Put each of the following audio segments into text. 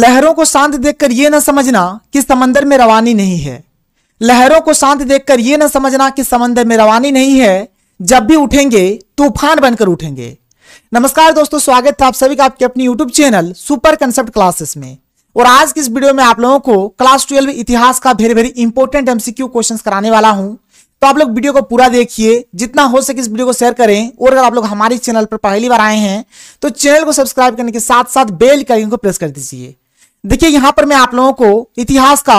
लहरों को शांत देखकर यह न समझना कि समंदर में रवानी नहीं है लहरों को शांत देखकर यह न समझना कि समंदर में रवानी नहीं है जब भी उठेंगे तूफान बनकर उठेंगे नमस्कार दोस्तों स्वागत है आप सभी का आपके अपनी YouTube channel super concept classes में और आज की इस वीडियो में आप लोगों को क्लास ट्वेल्व इतिहास का very very important MCQ question कराने वाला हूं तो आप लोग वीडियो को पूरा देखिए जितना हो सके इस वीडियो को शेयर करें और अगर आप लोग हमारे चैनल पर पहली बार आए हैं तो चैनल को सब्सक्राइब करने के साथ साथ बेल का को प्रेस कर दीजिए देखिए यहां पर मैं आप लोगों को इतिहास का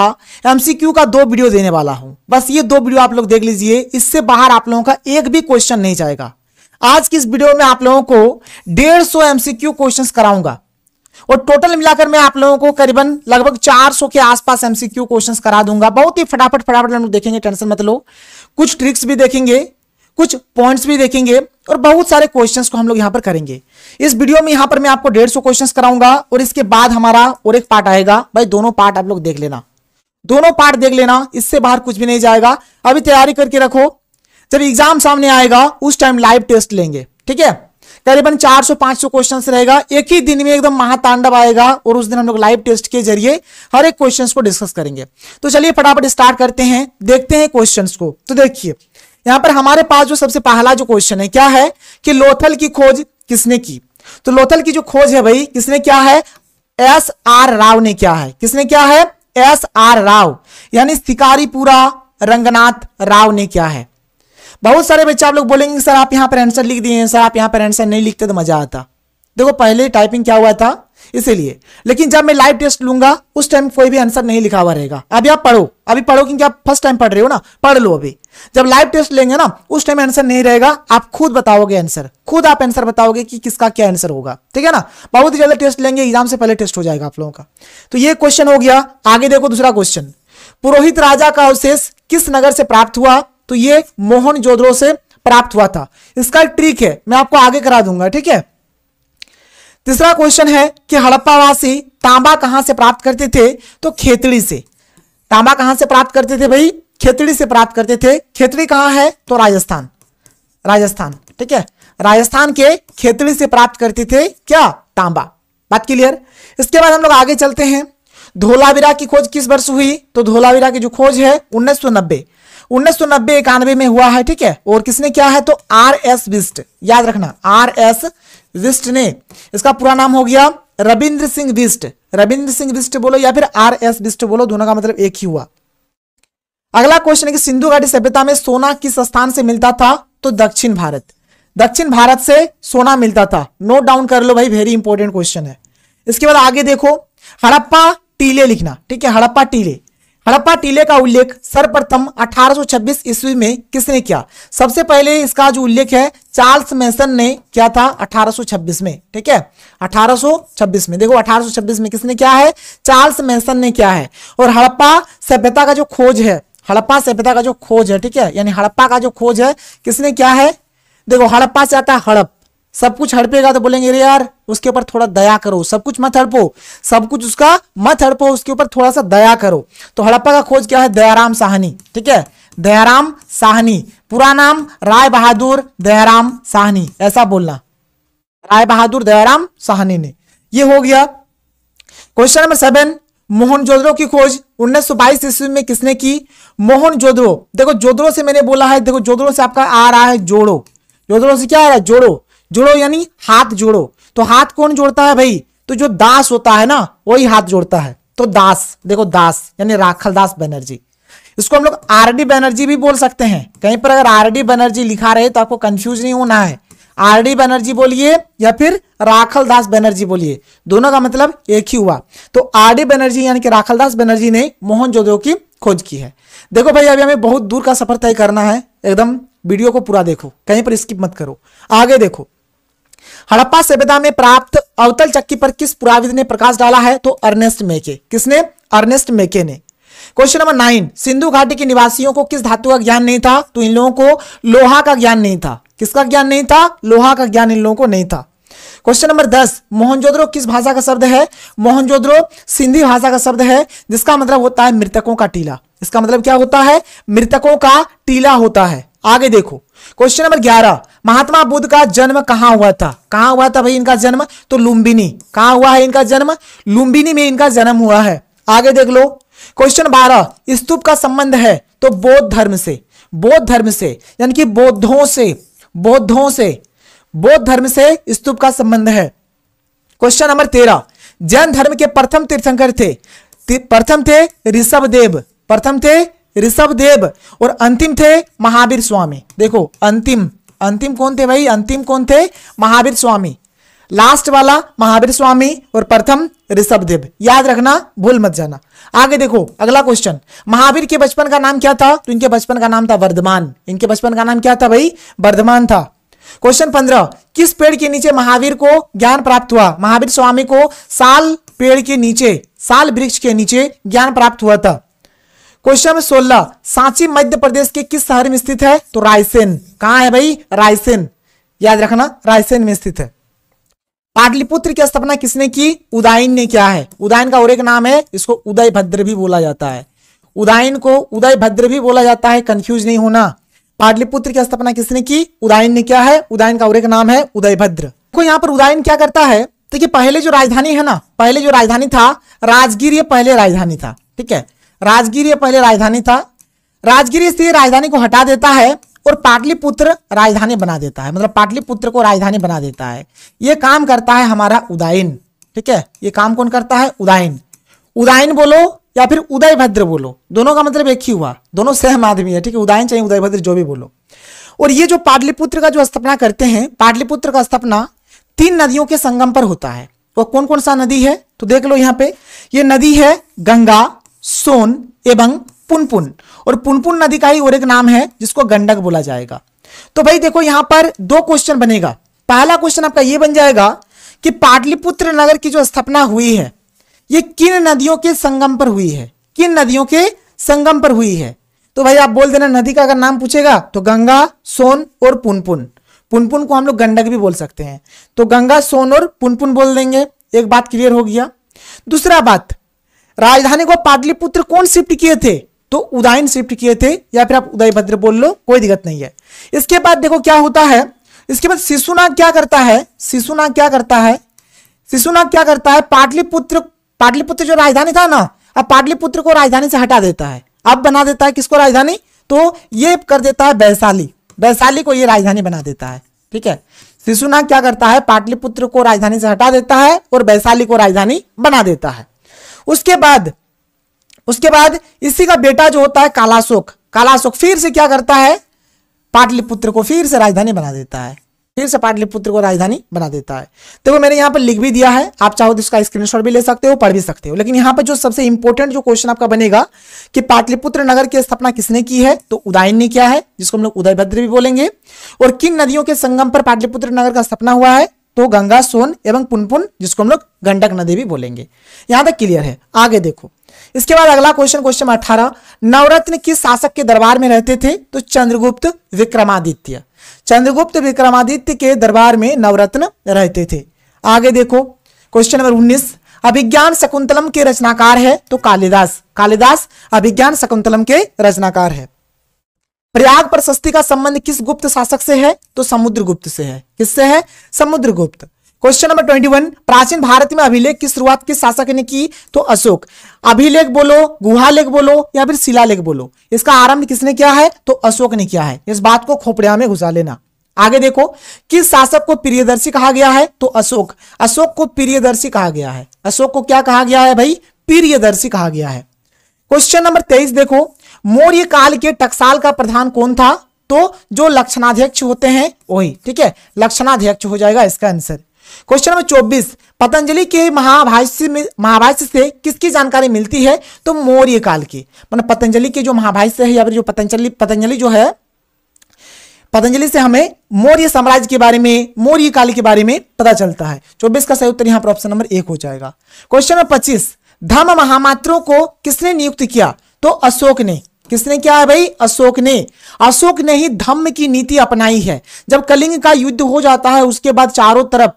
एमसीक्यू का दो वीडियो देने वाला हूं बस ये दो वीडियो आप लोग देख लीजिए इससे बाहर आप लोगों का एक भी क्वेश्चन नहीं जाएगा आज की इस वीडियो में आप लोगों को डेढ़ सौ एमसीक्यू क्वेश्चन कराऊंगा और टोटल मिलाकर मैं आप लोगों को करीबन लगभग 400 के आसपास एमसीक्यू क्वेश्चंस करा दूंगा बहुत ही फटाफट फटाफट हम लोग देखेंगे टेंशन मत लो कुछ ट्रिक्स भी देखेंगे कुछ पॉइंट्स भी देखेंगे और बहुत सारे क्वेश्चंस को हम लोग यहाँ पर करेंगे इस वीडियो में यहाँ पर मैं आपको डेढ़ सौ क्वेश्चन कराऊंगा और इसके बाद हमारा और एक पार्ट आएगा भाई दोनों पार्ट आप लोग देख लेना दोनों पार्ट देख लेना इससे बाहर कुछ भी नहीं जाएगा अभी तैयारी करके रखो जब एग्जाम सामने आएगा उस टाइम लाइव टेस्ट लेंगे ठीक है करीबन 400-500 क्वेश्चंस रहेगा एक ही दिन में एकदम महातांडव आएगा और उस दिन हम लोग लाइव टेस्ट के जरिए हर एक क्वेश्चंस को डिस्कस करेंगे तो चलिए फटाफट स्टार्ट करते हैं देखते हैं क्वेश्चंस को तो देखिए यहां पर हमारे पास जो सबसे पहला जो क्वेश्चन है क्या है कि लोथल की खोज किसने की तो लोथल की जो खोज है भाई किसने क्या है एस आर राव ने क्या है किसने क्या है एस आर राव यानी शिकारीपुरा रंगनाथ राव ने क्या है बहुत सारे बच्चे आप लोग बोलेंगे सर आप यहां पर आंसर लिख दिए हैं सर आप यहां पर आंसर नहीं लिखते तो मजा आता देखो पहले टाइपिंग क्या हुआ था इसीलिए लेकिन जब मैं लाइव टेस्ट लूंगा उस टाइम कोई भी आंसर नहीं लिखा हुआ रहेगा अभी आप पढ़ो अभी पढ़ो क्योंकि आप फर्स्ट टाइम पढ़ रहे हो ना पढ़ लो अभी जब लाइव टेस्ट लेंगे ना उस टाइम आंसर नहीं रहेगा आप खुद बताओगे आंसर खुद आप आंसर बताओगे कि किसका क्या आंसर होगा ठीक है ना बहुत ही ज्यादा टेस्ट लेंगे एग्जाम से पहले टेस्ट हो जाएगा आप लोगों का तो ये क्वेश्चन हो गया आगे देखो दूसरा क्वेश्चन पुरोहित राजा का अवशेष किस नगर से प्राप्त हुआ तो ये मोहन जोधरो से प्राप्त हुआ था इसका एक ट्रिक है मैं आपको आगे करा दूंगा ठीक है तीसरा क्वेश्चन है कि हड़प्पावासी तांबा कहां से प्राप्त करते थे तो खेतड़ी से तांबा कहां से प्राप्त करते थे भाई खेतड़ी से प्राप्त करते थे खेतड़ी कहां है तो राजस्थान राजस्थान ठीक है राजस्थान के खेतड़ी से प्राप्त करते थे क्या तांबा बात क्लियर इसके बाद हम लोग आगे चलते हैं धोलावीरा की खोज किस वर्ष हुई तो धोलावीरा की जो खोज है उन्नीस उन्नीस सौ नब्बे सौ नब्बे इक्यानवे में हुआ है ठीक है और किसने क्या है तो आर एस बिस्ट याद रखना आर एस विस्ट ने इसका पूरा नाम हो गया रविंद्र सिंह विस्ट रविंद्र सिंह विस्ट बोलो या फिर आर एस विस्ट बोलो दोनों का मतलब एक ही हुआ अगला क्वेश्चन है कि सिंधु घाटी सभ्यता में सोना किस स्थान से मिलता था तो दक्षिण भारत दक्षिण भारत से सोना मिलता था नोट डाउन कर लो भाई वेरी इंपॉर्टेंट क्वेश्चन है इसके बाद आगे देखो हड़प्पा टीले लिखना ठीक है हड़प्पा टीले हड़प्पा टीले का उल्लेख सर्वप्रथम 1826 ईस्वी में किसने किया सबसे पहले इसका जो उल्लेख है चार्ल्स मैसन ने किया था 1826 में ठीक है 1826 में देखो 1826 में किसने किया है चार्ल्स मैसन ने किया है और हड़प्पा सभ्यता का जो खोज है हड़प्पा सभ्यता का जो खोज है ठीक है यानी हड़प्पा का जो खोज है किसने क्या है देखो हड़प्पा से आता है हड़प सब कुछ हड़पेगा तो बोलेंगे अरे यार उसके ऊपर थोड़ा दया करो सब कुछ मत हड़पो सब कुछ उसका मत हड़पो उसके ऊपर थोड़ा सा दया करो तो हड़प्पा का खोज क्या है दयाराम साहनी ठीक है दयाराम साहनी पूरा नाम राय बहादुर दयाराम साहनी ऐसा बोलना राय बहादुर दयाराम साहनी ने ये हो गया question number seven Mohenjodaro की खोज उन्नीस सौ बाईस ईस्वी में किसने की मोहन जोधरो देखो जोधरो से मैंने बोला है देखो जोधरो से आपका आ रहा है जोड़ो जोधरो से क्या आ रहा है जोड़ो जोड़ो यानी हाथ जोड़ो तो हाथ कौन जोड़ता है भाई तो जो दास होता है ना वही हाथ जोड़ता है तो दास देखो दास यानी राखल दास बैनर्जी इसको हम लोग आरडी बैनर्जी भी बोल सकते हैं कहीं पर अगर आरडी बनर्जी लिखा रहे तो आपको कंफ्यूज नहीं होना है आरडी बनर्जी बोलिए या फिर राखल दास बैनर्जी बोलिए दोनों का मतलब एक ही हुआ तो आरडी बनर्जी यानी कि राखल दास बनर्जी ने मोहन जोदड़ो की खोज की है देखो भाई अभी हमें बहुत दूर का सफर तय करना है एकदम वीडियो को पूरा देखो कहीं पर स्किप मत करो आगे देखो हड़प्पा सभ्यता में प्राप्त अवतल चक्की पर किस पुराविद ने प्रकाश डाला है तो अर्नेस्ट मेके किसने अर्नेस्ट मेके ने क्वेश्चन नंबर नाइन सिंधु घाटी के निवासियों को किस धातु का ज्ञान नहीं था तो इन लोगों को लोहा का ज्ञान नहीं था किसका ज्ञान नहीं था लोहा का ज्ञान इन लोगों को नहीं था क्वेश्चन नंबर दस मोहनजोद्रो किस भाषा का शब्द है मोहनजोद्रो सिंधी भाषा का शब्द है जिसका मतलब होता है मृतकों का टीला इसका मतलब क्या होता है मृतकों का टीला होता है आगे देखो क्वेश्चन नंबर ग्यारह महात्मा बुद्ध का जन्म कहां हुआ था कहां हुआ था भाई इनका जन्म तो लुम्बिनी कहां हुआ है इनका जन्म लुम्बिनी में इनका जन्म हुआ है आगे देख लो क्वेश्चन बारह स्तूप का संबंध है तो बौद्ध धर्म से बौद्ध धर्म से यानी कि बौद्धों से बौद्धों से बौद्ध धर्म से स्तूप का संबंध है क्वेश्चन नंबर तेरह जैन धर्म के प्रथम तीर्थंकर थे प्रथम थे ऋषभ देव प्रथम थे ऋषभ देव और अंतिम थे महावीर स्वामी देखो अंतिम अंतिम कौन थे भाई अंतिम कौन थे महावीर स्वामी लास्ट वाला महावीर स्वामी और प्रथम ऋषभ देव याद रखना भूल मत जाना आगे देखो अगला क्वेश्चन महावीर के बचपन का नाम क्या था तो इनके बचपन का नाम था वर्धमान इनके बचपन का नाम क्या था भाई वर्धमान था क्वेश्चन पंद्रह किस पेड़ के नीचे महावीर को ज्ञान प्राप्त हुआ महावीर स्वामी को साल पेड़ के नीचे साल वृक्ष के नीचे ज्ञान प्राप्त हुआ था क्वेश्चन नंबर सोलह सांची मध्य प्रदेश के किस शहर में स्थित है तो रायसेन कहा है भाई रायसेन याद रखना रायसेन में स्थित है पाटलिपुत्र की स्थापना किसने की उदयन ने क्या है उदयन का और एक नाम है इसको उदय भद्र भी बोला जाता है उदयन को उदय भद्र भी बोला जाता है कंफ्यूज नहीं होना पाटलिपुत्र की स्थापना किसने की उदयन ने क्या है उदयन का और एक नाम है उदय भद्र देखो यहाँ पर उदयन क्या करता है देखिए पहले जो राजधानी है ना पहले जो राजधानी था राजगीर ये पहले राजधानी था ठीक है राजगीर ये पहले राजधानी था राजगीर से राजधानी को हटा देता है और पाटलिपुत्र राजधानी बना देता है मतलब पाटलिपुत्र को राजधानी बना देता है ये काम करता है हमारा उदयन ठीक है ये काम कौन करता है उदयन उदयन बोलो या फिर उदयभद्र बोलो दोनों का मतलब एक ही हुआ दोनों सहम आदमी है ठीक है उदयन चाहिए उदयभद्र जो भी बोलो और ये जो पाटलिपुत्र का जो स्थापना करते हैं पाटलिपुत्र का स्थापना तीन नदियों के संगम पर होता है वह कौन कौन सा नदी है तो देख लो यहाँ पे ये नदी है गंगा सोन एवं पुनपुन और पुनपुन नदी का ही और एक नाम है जिसको गंडक बोला जाएगा तो भाई देखो यहां पर दो क्वेश्चन बनेगा पहला क्वेश्चन आपका यह बन जाएगा कि पाटलिपुत्र नगर की जो स्थापना हुई है ये किन नदियों के संगम पर हुई है किन नदियों के संगम पर हुई है तो भाई आप बोल देना नदी का अगर नाम पूछेगा तो गंगा सोन और पुनपुन पुनपुन को हम लोग गंडक भी बोल सकते हैं तो गंगा सोन और पुनपुन बोल देंगे एक बात क्लियर हो गया दूसरा बात राजधानी को पाटलिपुत्र कौन शिफ्ट किए थे तो उदयन शिफ्ट किए थे या फिर आप उदयभद्र बोल लो कोई दिक्कत नहीं है इसके बाद देखो क्या होता है इसके बाद शिशुनाग क्या करता है शिशुनाग क्या करता है शिशुनाग क्या करता है पाटलिपुत्र पाटलिपुत्र जो राजधानी था ना अब पाटलिपुत्र को राजधानी से हटा देता है अब बना देता है किसको राजधानी तो ये कर देता है वैशाली वैशाली को ये राजधानी बना देता है ठीक है शिशुनाग क्या करता है पाटलिपुत्र को राजधानी से हटा देता है और वैशाली को राजधानी बना देता है उसके बाद उसके बाद इसी का बेटा जो होता है कालाशोक कालाशोक फिर से क्या करता है पाटलिपुत्र को फिर से राजधानी बना देता है फिर से पाटलिपुत्र को राजधानी बना देता है देखो तो वो मैंने यहाँ पर लिख भी दिया है आप चाहो तो इसका स्क्रीनशॉट भी ले सकते हो पढ़ भी सकते हो लेकिन यहाँ पर जो सबसे इंपॉर्टेंट जो क्वेश्चन आपका बनेगा कि पाटलिपुत्र नगर की स्थापना किसने की है तो उदयन ने किया है जिसको हम लोग उदयभद्र भी बोलेंगे और किन नदियों के संगम पर पाटलिपुत्र नगर का स्थापना हुआ है तो गंगा सोन एवं पुनपुन जिसको हम लोग गंडक नदी भी बोलेंगे यहां तक क्लियर है आगे देखो इसके बाद अगला क्वेश्चन क्वेश्चन अठारह नवरत्न किस शासक के दरबार में रहते थे तो चंद्रगुप्त विक्रमादित्य चंद्रगुप्त विक्रमादित्य के दरबार में नवरत्न रहते थे आगे देखो क्वेश्चन नंबर उन्नीस अभिज्ञान शकुंतलम के रचनाकार है तो कालिदास कालिदास अभिज्ञान शकुंतलम के रचनाकार है प्रयाग प्रशस्ति का संबंध किस गुप्त शासक से है तो समुद्रगुप्त से है किससे है Samudragupta question number twenty one प्राचीन भारत में अभिलेख की शुरुआत किस शासक ने की तो अशोक अभिलेख बोलो गुहा लेख बोलो या फिर शिलालेख बोलो इसका आरंभ किसने किया है तो अशोक ने किया है इस बात को खोपड़िया में घुसा लेना आगे देखो किस शासक को प्रियदर्शी कहा गया है तो अशोक अशोक को प्रियदर्शी कहा गया है अशोक को क्या कहा गया है भाई प्रियदर्शी कहा गया है क्वेश्चन नंबर तेईस देखो मौर्य काल के टकसाल का प्रधान कौन था तो जो लक्षणाध्यक्ष होते हैं वही ठीक है लक्षणाध्यक्ष हो जाएगा इसका आंसर क्वेश्चन नंबर चौबीस पतंजलि के महाभाष्य में महाभाष्य से किसकी जानकारी मिलती है तो मौर्य काल की मतलब पतंजलि के जो महाभाष्य है या फिर जो पतंजलि पतंजलि जो है पतंजलि से हमें मौर्य साम्राज्य के बारे में मौर्य काल के बारे में पता चलता है चौबीस का सही उत्तर यहां पर ऑप्शन नंबर एक हो जाएगा क्वेश्चन नंबर पच्चीस धर्म महामात्रों को किसने नियुक्त किया तो अशोक ने किसने क्या है भाई अशोक ने अशोक ने ही धम्म की नीति अपनाई है जब कलिंग का युद्ध हो जाता है उसके बाद चारों तरफ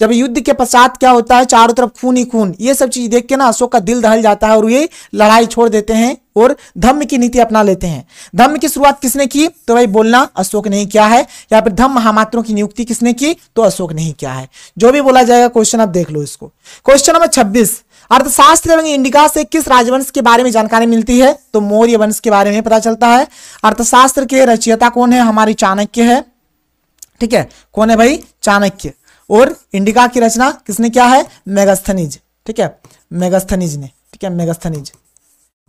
जब युद्ध के पश्चात क्या होता है चारों तरफ खून ही खून ये सब चीज देख के ना अशोक का दिल दहल जाता है और ये लड़ाई छोड़ देते हैं और धम्म की नीति अपना लेते हैं धम्म की शुरुआत किसने की तो भाई बोलना अशोक ने ही किया है या फिर धम्म महामात्रों की नियुक्ति किसने की तो अशोक ने ही किया है जो भी बोला जाएगा क्वेश्चन आप देख लो इसको क्वेश्चन नंबर छब्बीस अर्थशास्त्र एवं इंडिका से किस राजवंश के बारे में जानकारी मिलती है तो मौर्य वंश के बारे में पता चलता है अर्थशास्त्र के रचयिता कौन है हमारी चाणक्य है ठीक है कौन है भाई चाणक्य और इंडिका की रचना किसने क्या है मेगस्थनिज ठीक है मेगस्थनिज ने ठीक है मेगस्थनिज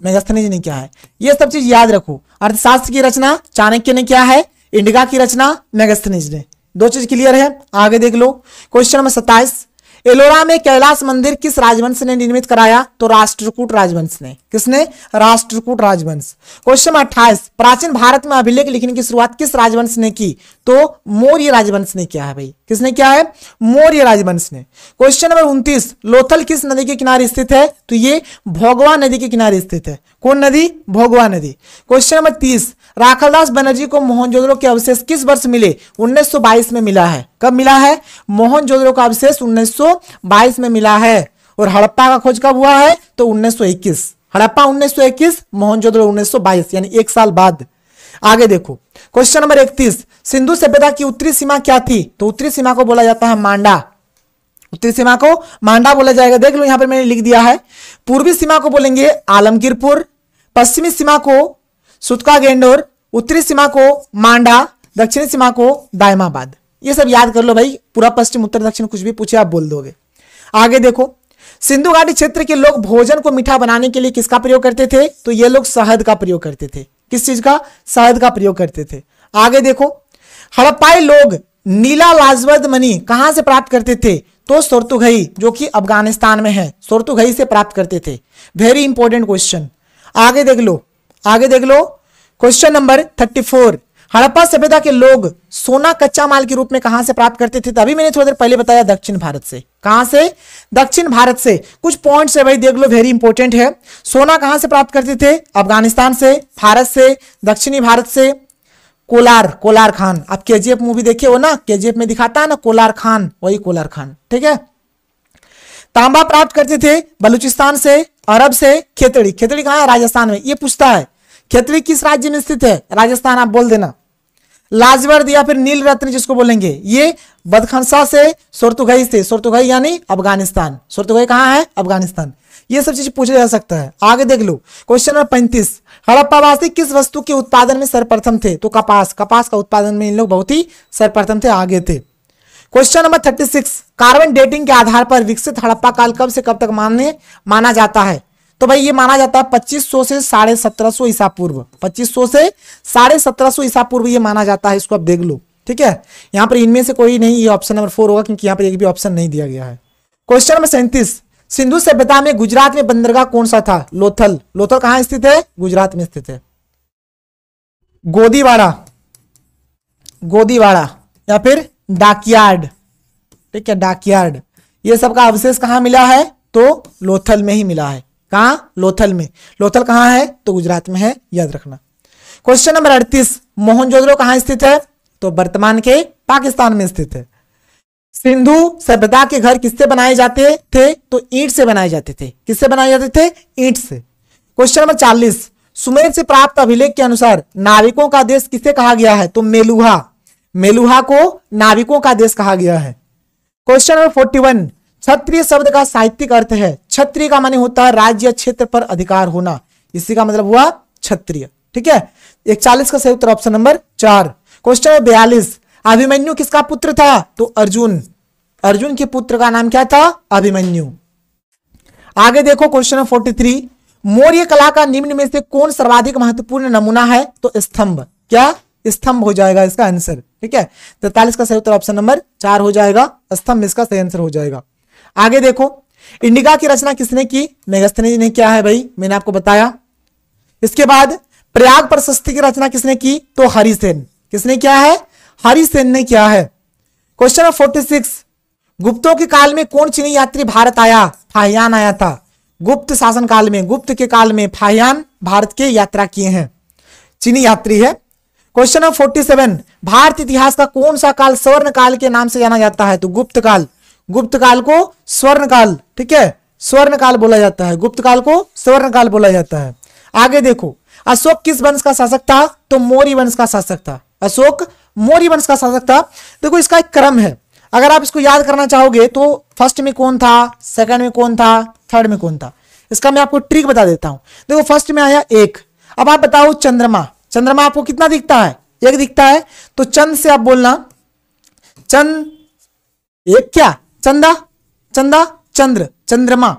मेगस्थनिज ने क्या है ये सब चीज याद रखो अर्थशास्त्र की रचना चाणक्य ने क्या है इंडिका की रचना मेगस्थनिज ने दो चीज क्लियर है आगे देख लो क्वेश्चन नंबर सत्ताईस एलोरा में कैलाश मंदिर किस राजवंश ने निर्मित कराया तो राष्ट्रकूट राजवंश ने किसने राष्ट्रकूट राजवंश क्वेश्चन अट्ठाईस प्राचीन भारत में अभिलेख लिखने की शुरुआत किस राजवंश ने की तो मौर्य राजवंश ने किया है भाई किसने किया है मौर्य राजवंश ने क्वेश्चन नंबर उन्तीस लोथल किस नदी के किनारे स्थित है तो ये भोगवा नदी के किनारे स्थित है कौन नदी भोगवा नदी क्वेश्चन नंबर तीस राखलदास बनर्जी को मोहनजोदड़ो के अवशेष किस वर्ष मिले 1922 में मिला है कब मिला है मोहनजोदड़ो का अवशेष 1922 में मिला है और हड़प्पा का खोज कब हुआ है तो 1921 हड़प्पा 1921 मोहनजोदड़ो 1922 यानी एक साल बाद आगे देखो क्वेश्चन नंबर 31 सिंधु सभ्यता की उत्तरी सीमा क्या थी तो उत्तरी सीमा को बोला जाता है मांडा उत्तरी सीमा को मांडा बोला जाएगा देख लो यहां पर मैंने लिख दिया है पूर्वी सीमा को बोलेंगे आलमगीरपुर पश्चिमी सीमा को सुतका गेंडोर उत्तरी सीमा को मांडा दक्षिणी सीमा को दायमाबाद ये सब याद कर लो भाई पूरा पश्चिम उत्तर दक्षिण कुछ भी पूछे आप बोल दोगे आगे देखो सिंधु घाटी क्षेत्र के लोग भोजन को मीठा बनाने के लिए किसका प्रयोग करते थे तो ये लोग शहद का प्रयोग करते थे किस चीज का शहद का प्रयोग करते थे आगे देखो हड़प्पाई लोग नीला लाजवद मनी कहां से प्राप्त करते थे तो सोर्तुघई जो कि अफगानिस्तान में है सोर्तुघई से प्राप्त करते थे वेरी इंपॉर्टेंट क्वेश्चन आगे देख लो आगे देख लो question number thirty four Harappa सभ्यता के लोग सोना कच्चा माल के रूप में कहां से प्राप्त करते थे तभी मैंने थोड़ी देर पहले बताया दक्षिण भारत से कहां से दक्षिण भारत से कुछ पॉइंट्स है भाई देख लो वेरी इंपॉर्टेंट है सोना कहां से प्राप्त करते थे अफगानिस्तान से भारत से दक्षिणी भारत से कोलार कोलार खान आप के मूवी देखे हो ना के में दिखाता है ना कोलार खान वही कोलार खान ठीक है तांबा प्राप्त करते थे बलूचिस्तान से अरब से खेतड़ी खेतड़ी कहां है राजस्थान में ये पूछता है खेतरी किस राज्य में स्थित है राजस्थान आप बोल देना लाजवर्द या फिर नील रत्न जिसको बोलेंगे ये बदखनसा से सोर्तुघई से सोर्तुघई यानी अफगानिस्तान सोर्तुघई कहाँ है अफगानिस्तान ये सब चीज पूछा जा सकता है आगे देख लो क्वेश्चन नंबर पैंतीस हड़प्पावासी किस वस्तु के उत्पादन में सर्वप्रथम थे तो कपास कपास का उत्पादन में इन लोग बहुत ही सर्वप्रथम थे आगे थे question number thirty six carbon dating के आधार पर विकसित हड़प्पा काल कब से कब तक मानने माना जाता है तो भाई ये माना जाता है 2500 से साढ़े सत्रह ईसा पूर्व 2500 से साढ़े सत्रह ईसा पूर्व ये माना जाता है इसको आप देख लो ठीक है यहां पर इनमें से कोई नहीं ये ऑप्शन नंबर फोर होगा क्योंकि यहां पर एक भी ऑप्शन नहीं दिया गया है क्वेश्चन नंबर सैंतीस सिंधु सभ्यता में गुजरात में बंदरगाह कौन सा था लोथल लोथल कहां स्थित है गुजरात में स्थित है गोदीवाड़ा गोदीवाड़ा या फिर डाकियार्ड ठीक है डाकियार्ड ये सबका अवशेष कहां मिला है तो लोथल में ही मिला है कहा लोथल में लोथल कहां है तो गुजरात में है याद रखना क्वेश्चन नंबर अड़तीस मोहनजोदड़ो कहाँ स्थित है तो वर्तमान के पाकिस्तान में स्थित है सिंधु सभ्यता के घर किससे बनाए जाते थे तो ईंट से बनाए जाते थे किससे बनाए जाते थे ईंट से क्वेश्चन नंबर चालीस सुमेर से प्राप्त अभिलेख के अनुसार नाविकों का देश किसे कहा गया है तो मेलुहा मेलुहा को नाविकों का देश कहा गया है क्वेश्चन नंबर फोर्टी वन क्षत्रिय शब्द का साहित्यिक अर्थ है क्षत्रिय का माने होता है राज्य क्षेत्र पर अधिकार होना इसी का मतलब हुआ क्षत्रिय ठीक है इकचालीस का सही उत्तर ऑप्शन नंबर चार क्वेश्चन बयालीस अभिमन्यु किसका पुत्र था तो अर्जुन अर्जुन के पुत्र का नाम क्या था अभिमन्यु आगे देखो क्वेश्चन है फोर्टी थ्री मौर्य कला का निम्न में से कौन सर्वाधिक महत्वपूर्ण नमूना है तो स्तंभ क्या स्तंभ हो जाएगा इसका आंसर ठीक है तैतालीस का सही उत्तर ऑप्शन नंबर चार हो जाएगा स्तंभ इसका सही आंसर हो जाएगा आगे देखो इंडिका की रचना किसने की मेगस्थनी ने क्या है भाई मैंने आपको बताया इसके बाद प्रयाग प्रशस्ति की रचना किसने की तो हरिसेन किसने क्या है हरिसेन ने क्या है क्वेश्चन नंबर फोर्टी सिक्स गुप्तों के काल में कौन चीनी यात्री भारत आया फाहयान आया था गुप्त शासन काल में गुप्त के काल में फाहयान भारत के यात्रा किए हैं चीनी यात्री है question number forty seven Bharat इतिहास का कौन सा काल स्वर्ण काल के नाम से जाना जाता है तो गुप्त काल गुप्त काल को स्वर्ण काल ठीक है स्वर्ण काल बोला जाता है गुप्त काल को स्वर्ण काल बोला जाता है आगे देखो अशोक किस वंश का शासक था तो मौर्य वंश का शासक था अशोक मौर्य वंश का शासक था देखो इसका एक क्रम है अगर आप इसको याद करना चाहोगे तो फर्स्ट में कौन था सेकंड में कौन था थर्ड में कौन था इसका मैं आपको ट्रिक बता देता हूं देखो फर्स्ट में आया एक अब आप बताओ चंद्रमा चंद्रमा आपको कितना दिखता है एक दिखता है तो चंद से आप बोलना चंद एक क्या चंदा चंदा चंद्र चंद्रमा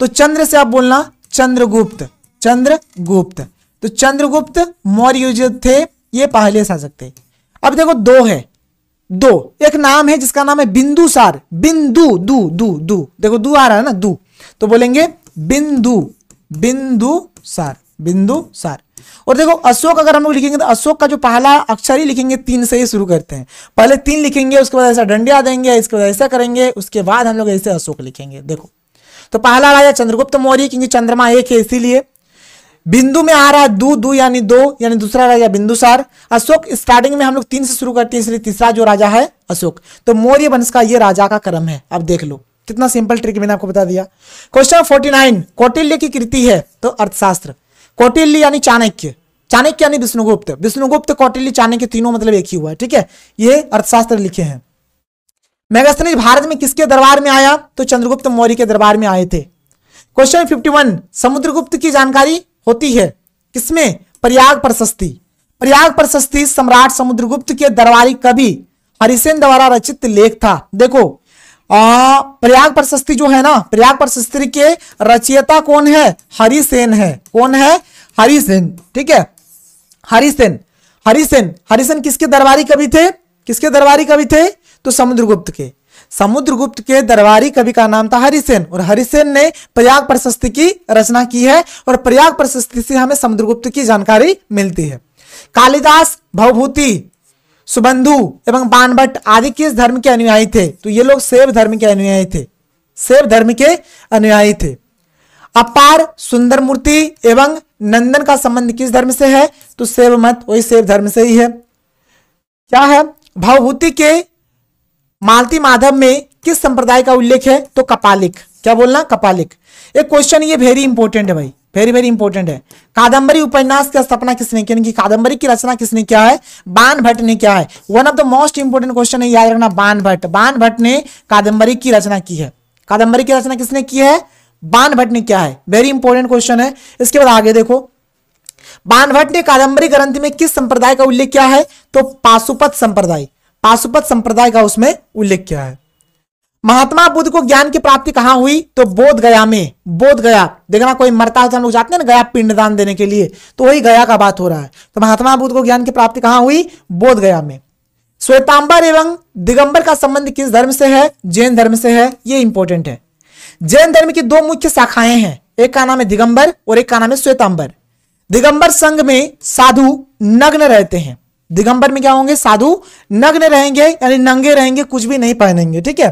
तो चंद्र से आप बोलना चंद्रगुप्त चंद्रगुप्त तो चंद्रगुप्त मौर्य थे ये पहले शासक थे अब देखो दो है दो एक नाम है जिसका नाम है बिंदुसार बिंदु दू दू दू देखो दू आ रहा है ना दू तो बोलेंगे बिंदु बिंदु सार बिंदु सार और देखो अशोक अगर हम लोग लिखेंगे तो अशोक का जो पहला अक्षर ही लिखेंगे तीन से ही शुरू करते हैं पहले तीन लिखेंगे उसके बाद ऐसा डंडिया देंगे इसके बाद ऐसा करेंगे उसके बाद हम लोग ऐसे अशोक लिखेंगे देखो तो पहला राजा चंद्रगुप्त मौर्य क्योंकि चंद्रमा एक है इसीलिए बिंदु में आ रहा है दू दू यानी दो यानी दूसरा राजा बिंदुसार अशोक स्टार्टिंग में हम लोग तीन से शुरू करते हैं इसलिए तीसरा जो राजा है अशोक तो मौर्य वंश का ये राजा का क्रम है अब देख लो कितना सिंपल ट्रिक मैंने आपको बता दिया क्वेश्चन फोर्टी नाइन कौटिल्य की कृति है तो अर्थशास्त्र कौटिल्य यानी चाणक्य चाणक्य यानी विष्णुगुप्त विष्णुगुप्त कौटिल्य चाणक्य तीनों मतलब एक ही हुआ है ठीक है ये अर्थशास्त्र लिखे हैं मेगास्थनीज भारत में किसके दरबार में आया तो चंद्रगुप्त मौर्य के दरबार में आए थे क्वेश्चन फिफ्टी वन समुद्रगुप्त की जानकारी होती है किसमें प्रयाग प्रशस्ति प्रयाग प्रशस्ति सम्राट समुद्रगुप्त के दरबारी कवि हरिसेन द्वारा रचित लेख था देखो आ, प्रयाग प्रशस्ति जो है ना प्रयाग प्रशस्ति के रचयिता कौन है हरिसेन है कौन है हरिसेन ठीक है हरिसेन हरिसेन हरिसेन किसके दरबारी कवि थे किसके दरबारी कवि थे तो समुद्रगुप्त के समुद्रगुप्त के दरबारी कवि का नाम था हरिसेन और हरिसेन ने प्रयाग प्रशस्ति की रचना की है और प्रयाग प्रशस्ति से हमें समुद्रगुप्त की जानकारी मिलती है कालिदास भवभूति सुबंधु एवं बानभट्ट आदि किस धर्म के अनुयायी थे तो ये लोग सेव धर्म के अनुयायी थे सेव धर्म के अनुयायी थे अपार सुंदर मूर्ति एवं नंदन का संबंध किस धर्म से है तो सेव मत वही सेव धर्म से ही है क्या है भावभूति के मालती माधव में किस संप्रदाय का उल्लेख है तो कपालिक क्या बोलना कपालिक एक क्वेश्चन ये वेरी इंपॉर्टेंट है भाई वेरी वेरी इंपॉर्टेंट है कादंबरी उपन्यास की स्थापना किसने की यानी कादंबरी की रचना किसने किया है बान भट्ट ने क्या है one of the most important question है याद रखना बान भट्ट बान भट्ट ने कादंबरी की रचना की है कादंबरी की रचना किसने की है बान भट्ट ने क्या है वेरी इंपॉर्टेंट क्वेश्चन है इसके बाद आगे देखो भट्ट ने कादंबरी ग्रंथ में किस संप्रदाय का उल्लेख किया है तो पाशुपत संप्रदाय पाशुपत संप्रदाय का उसमें उल्लेख किया है महात्मा बुद्ध को ज्ञान की प्राप्ति कहां हुई तो बोध गया में बोध गया देखना कोई मरता है तो हम लोग जाते हैं ना गया पिंडदान देने के लिए तो वही गया का बात हो रहा है तो महात्मा बुद्ध को ज्ञान की प्राप्ति कहां हुई बोध गया में श्वेतांबर एवं दिगंबर का संबंध किस धर्म से है जैन धर्म से है ये इंपॉर्टेंट है जैन धर्म की दो मुख्य शाखाएं हैं एक का नाम है दिगंबर और एक का नाम है श्वेतांबर दिगंबर संघ में साधु नग्न रहते हैं दिगंबर में क्या होंगे साधु नग्न रहेंगे यानी नंगे रहेंगे कुछ भी नहीं पहनेंगे ठीक है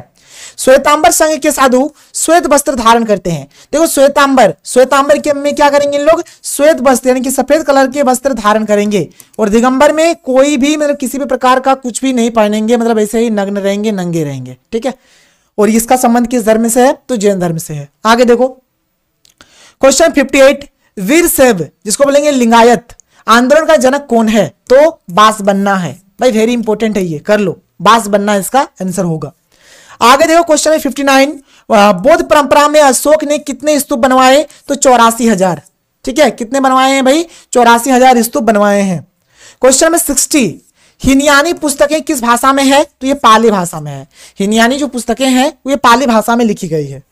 श्वेतांबर संघ के साधु श्वेत वस्त्र धारण करते हैं देखो श्वेतांबर श्वेतांबर के में क्या करेंगे इन लोग श्वेत वस्त्र यानी कि सफेद कलर के वस्त्र धारण करेंगे और दिगंबर में कोई भी मतलब किसी भी प्रकार का कुछ भी नहीं पहनेंगे मतलब ऐसे ही नग्न रहेंगे नंगे रहेंगे ठीक है और इसका संबंध किस धर्म से है तो जैन धर्म से है आगे देखो क्वेश्चन फिफ्टी एट वीर सेव जिसको बोलेंगे लिंगायत आंदोलन का जनक कौन है तो बास बनना है भाई वेरी इंपॉर्टेंट है ये कर लो बास बनना इसका आंसर होगा आगे देखो क्वेश्चन है फिफ्टी नाइन बौद्ध परंपरा में अशोक ने कितने स्तूप बनवाए तो चौरासी हजार ठीक है कितने बनवाए हैं भाई चौरासी हजार स्तूप बनवाए हैं क्वेश्चन नंबर सिक्सटी हिनियानी पुस्तकें किस भाषा में है तो ये पाली भाषा में है हिनियानी जो पुस्तकें हैं वो ये पाली भाषा में लिखी गई है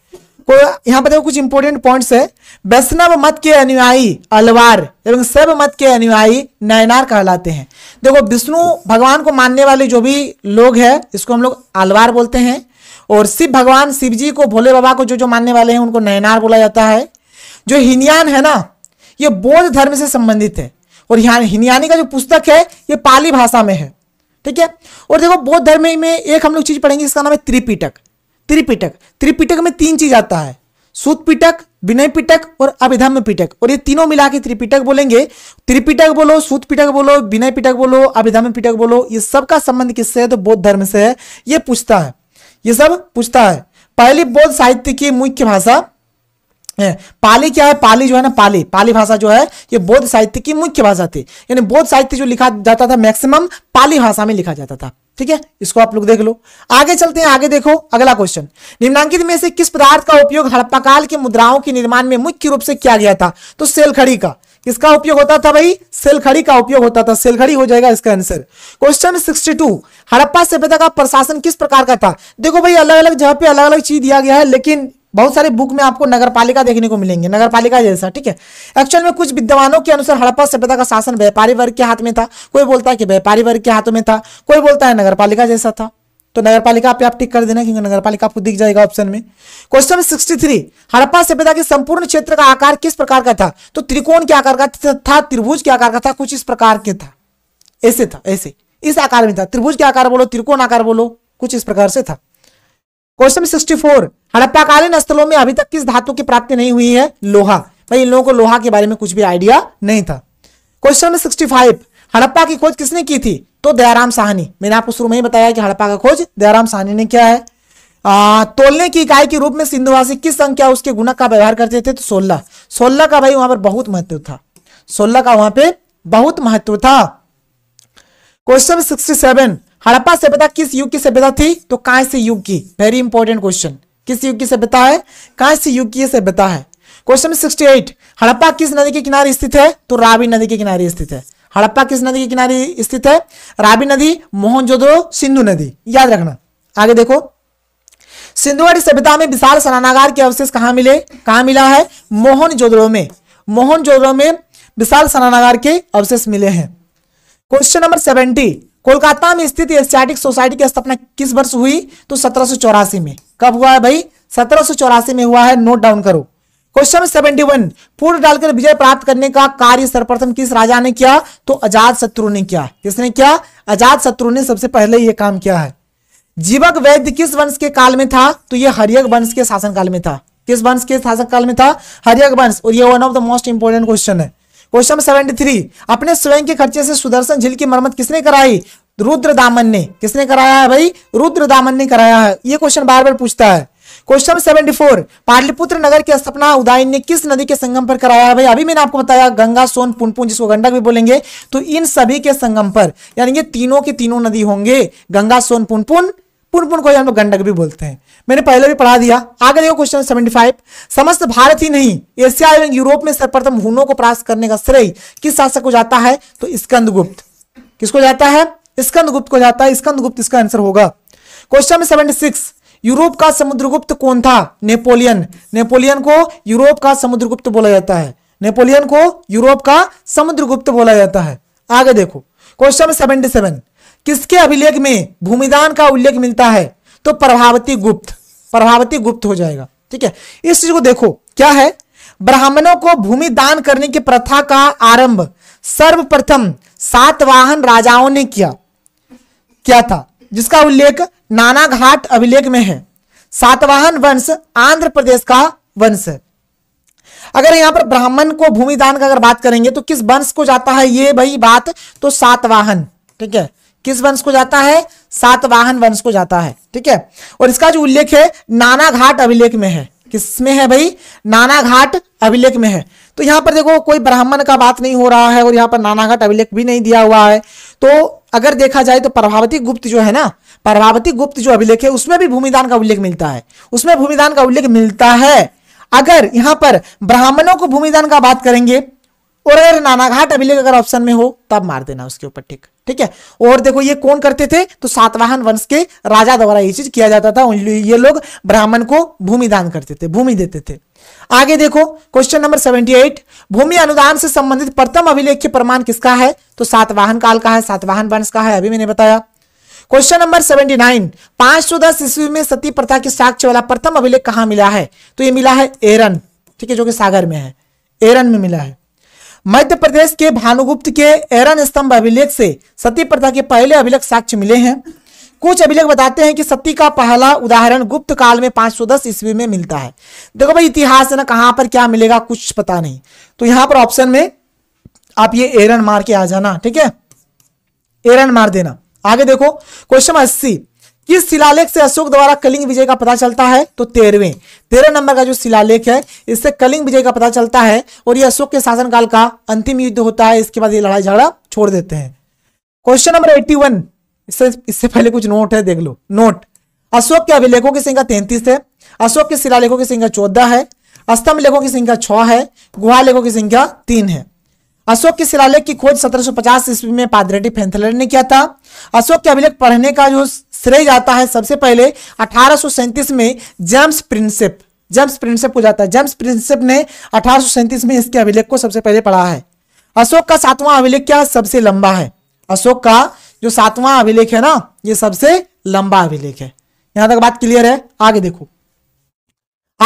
को यहाँ पर देखो कुछ इंपोर्टेंट पॉइंट है वैष्णव मत के अनुयायी अलवार एवं सैव मत के अनुयायी नयनार कहलाते हैं देखो विष्णु भगवान को मानने वाले जो भी लोग हैं इसको हम लोग अलवार बोलते हैं और शिव भगवान शिव जी को भोले बाबा को जो जो मानने वाले हैं उनको नयनार बोला जाता है जो हिनयान है ना ये बौद्ध धर्म से संबंधित है और हिनयानी का जो पुस्तक है ये पाली भाषा में है ठीक है और देखो बौद्ध धर्म में एक हम लोग चीज पढ़ेंगे इसका नाम है त्रिपिटक त्रिपिटक त्रिपिटक में तीन चीज आता है सूतपिटक पिटक विनय पिटक और अभिधम्य पिटक और ये तीनों मिला के त्रिपिटक बोलेंगे त्रिपिटक बोलो सूतपिटक पिटक बोलो विनय पिटक बोलो अभिधम्य पिटक बोलो ये सबका संबंध किससे है तो बौद्ध धर्म से है ये पूछता है ये सब पूछता है पहली बौद्ध साहित्य की मुख्य भाषा पाली क्या है पाली जो है ना पाली पाली भाषा जो है ये बौद्ध साहित्य की मुख्य भाषा थी यानी बौद्ध साहित्य जो लिखा जाता था मैक्सिमम पाली भाषा में लिखा जाता था ठीक है इसको आप लोग देख लो आगे चलते हैं आगे देखो अगला क्वेश्चन निम्नांकित में से किस पदार्थ का उपयोग हड़प्पा काल के मुद्राओं के निर्माण में मुख्य रूप से किया गया था तो सेलखड़ी का किसका उपयोग होता था भाई सेलखड़ी का उपयोग होता था सिलखड़ी हो जाएगा इसका आंसर क्वेश्चन 62 हड़प्पा सभ्यता का प्रशासन किस प्रकार का था देखो भाई अलग अलग जगह पे अलग अलग चीज दिया गया है लेकिन बहुत सारे बुक में आपको नगरपालिका देखने को मिलेंगे नगरपालिका जैसा ठीक है एक्चुअल में कुछ विद्वानों के अनुसार हड़प्पा सभ्यता का शासन व्यापारी वर्ग के हाथ में था कोई बोलता है कि व्यापारी वर्ग के हाथों में था कोई बोलता है नगरपालिका जैसा था तो नगर पालिका पे आप टिक कर देना क्योंकि नगर पालिका आपको दिख जाएगा ऑप्शन में क्वेश्चन सिक्सटी थ्री हड़प्पा सभ्यता के संपूर्ण क्षेत्र का आकार किस प्रकार का था तो त्रिकोण के आकार का था त्रिभुज के आकार का था कुछ इस प्रकार के था ऐसे था ऐसे इस आकार में था त्रिभुज के आकार बोलो त्रिकोण आकार बोलो कुछ इस प्रकार से था क्वेश्चन सिक्सटी फोर हड़प्पाकालीन स्थलों में अभी तक किस धातु की प्राप्ति नहीं हुई है लोहा भाई इन लोगों को लोहा के बारे में कुछ भी आइडिया नहीं था क्वेश्चन सिक्सटी फाइव हड़प्पा की खोज किसने की थी तो दयाराम साहनी मैंने आपको शुरू में ही बताया कि हड़प्पा का खोज दयाराम साहनी ने क्या है आ, तोलने की इकाई के रूप में सिंधुवासी किस संख्या उसके गुणक का व्यवहार करते थे तो सोलह सोलह का भाई वहां पर बहुत महत्व था सोलह का वहां पे बहुत महत्व था क्वेश्चन सिक्सटी सेवन हड़प्पा सभ्यता किस युग की सभ्यता थी तो कांस्य युग की वेरी इंपॉर्टेंट क्वेश्चन किस युग की सभ्यता है कांस्य युग की सभ्यता है क्वेश्चन सिक्सटी एट हड़प्पा किस नदी के किनारे स्थित है तो रावी नदी के किनारे स्थित है हड़प्पा किस नदी के किनारे स्थित है राबी नदी मोहनजोदड़ो सिंधु नदी याद रखना आगे देखो सिंधुवाड़ी सभ्यता में विशाल सनानागार के अवशेष कहा मिले कहा मिला है मोहनजोदड़ो में मोहनजोदड़ो में विशाल सनानागार के अवशेष मिले हैं क्वेश्चन नंबर सेवेंटी कोलकाता में स्थित एशियाटिक सोसाइटी की स्थापना किस वर्ष हुई तो सत्रह में कब हुआ है भाई सत्रह में हुआ है नोट डाउन करो क्वेश्चन सेवेंटी वन पूर्ण डालकर विजय प्राप्त करने का कार्य सर्वप्रथम किस राजा ने किया तो अजात शत्रु ने किया किसने किया अजात शत्रु ने सबसे पहले यह काम किया है जीवक वैद्य किस वंश के काल में था तो यह हरियक वंश के शासन काल में था किस वंश के शासन काल में था हरियक वंश और यह one of the most important question है क्वेश्चन सेवेंटी थ्री अपने स्वयं के खर्चे से सुदर्शन झील की मरम्मत किसने कराई रुद्र दामन ने किसने कराया है भाई रुद्र दामन ने कराया है ये क्वेश्चन बार बार पूछता है क्वेश्चन सेवेंटी फोर पाटलिपुत्र नगर की स्थापना उदयन ने किस नदी के संगम पर कराया है भाई अभी मैंने आपको बताया गंगा सोन पुनपुन जिसको गंडक भी बोलेंगे तो इन सभी के संगम पर यानी ये तीनों के तीनों नदी होंगे गंगा सोन पुनपुन पुनपुन को हम लोग गंडक भी बोलते हैं मैंने पहले भी पढ़ा दिया आगे देखो क्वेश्चन 75 समस्त भारत ही नहीं एशिया एवं यूरोप में सर्वप्रथम हुनों को परास्त करने का श्रेय किस शासक को जाता है तो स्कंदगुप्त किसको जाता है स्कंदगुप्त को जाता है स्कंदगुप्त इसका आंसर होगा क्वेश्चन में 76 यूरोप का समुद्रगुप्त कौन था नेपोलियन नेपोलियन को यूरोप का समुद्रगुप्त बोला जाता है नेपोलियन को यूरोप का समुद्रगुप्त बोला जाता है आगे देखो क्वेश्चन सेवेंटी सेवन किसके अभिलेख में भूमिदान का उल्लेख मिलता है तो प्रभावती गुप्त प्रभावती गुप्त हो जाएगा ठीक है इस चीज को देखो क्या है ब्राह्मणों को भूमि दान करने की प्रथा का आरंभ सर्वप्रथम सातवाहन राजाओं ने किया क्या था जिसका उल्लेख नाना घाट अभिलेख में है सातवाहन वंश आंध्र प्रदेश का वंश है अगर यहां पर ब्राह्मण को भूमिदान का अगर बात करेंगे तो किस वंश को जाता है ये भाई बात तो सातवाहन ठीक है किस वंश को जाता है सातवाहन वंश को जाता है ठीक है और इसका जो उल्लेख है नाना घाट अभिलेख में है किसमें है भाई नाना घाट अभिलेख में है तो यहां पर देखो कोई ब्राह्मण का बात नहीं हो रहा है और यहां पर नाना घाट अभिलेख भी नहीं दिया हुआ है तो अगर देखा जाए तो प्रभावती गुप्त जो है ना प्रभावती गुप्त जो अभिलेख है उसमें भी भूमिदान का उल्लेख मिलता है उसमें भूमिदान का उल्लेख मिलता है अगर यहां पर ब्राह्मणों को भूमिदान का बात करेंगे और अगर नानाघाट अभिलेख अगर ऑप्शन में हो तब मार देना उसके ऊपर ठीक ठीक है और देखो ये कौन करते थे तो सातवाहन वंश के राजा द्वारा ये चीज किया जाता था ये लोग ब्राह्मण को भूमिदान करते थे भूमि देते थे आगे देखो क्वेश्चन नंबर 78 भूमि अनुदान से संबंधित प्रथम अभिलेख प्रमाण किसका है तो सातवाहन काल का है सातवाहन वंश का है अभी मैंने बताया क्वेश्चन नंबर 79 पांच सौ दस ईस्वी में सती प्रथा के साक्ष्य वाला प्रथम अभिलेख कहां मिला है तो ये मिला है एरन ठीक है जो कि सागर में है एरन में मिला है मध्य प्रदेश के भानुगुप्त के एरन स्तंभ अभिलेख से सती प्रथा के पहले अभिलेख साक्ष्य मिले हैं कुछ अभिलेख बताते हैं कि सती का पहला उदाहरण गुप्त काल में 510 ईस्वी में मिलता है देखो भाई इतिहास है ना कहां पर क्या मिलेगा कुछ पता नहीं तो यहां पर ऑप्शन में आप ये एरन मार के आ जाना ठीक है एरन मार देना आगे देखो क्वेश्चन अस्सी किस शिलालेख से अशोक द्वारा कलिंग विजय का पता चलता है तो तेरहवे तेरह नंबर का जो शिलालेख है इससे कलिंग विजय का पता चलता है और ये अशोक के शासनकाल का अंतिम युद्ध होता है इसके बाद ये लड़ाई झगड़ा छोड़ देते हैं क्वेश्चन नंबर एट्टी वन इससे इससे पहले कुछ नोट है देख लो नोट अशोक के अभिलेखों की संख्या तैंतीस है अशोक के शिलालेखों की संख्या चौदह है अस्तम लेखों की संख्या छह है गुहा लेखों की संख्या तीन है अशोक के शिलालेख की खोज 1750 ईस्वी में पादरेटी फेंथलर ने किया था अशोक के अभिलेख पढ़ने का जो श्रेय जाता है सबसे पहले अठारह में जेम्स प्रिंसेप जेम्स प्रिंसेप को जाता है जेम्स प्रिंसेप ने अठारह में इसके अभिलेख को सबसे पहले पढ़ा है अशोक का सातवां अभिलेख क्या सबसे लंबा है अशोक का जो सातवां अभिलेख है ना ये सबसे लंबा अभिलेख है यहां तक बात क्लियर है आगे देखो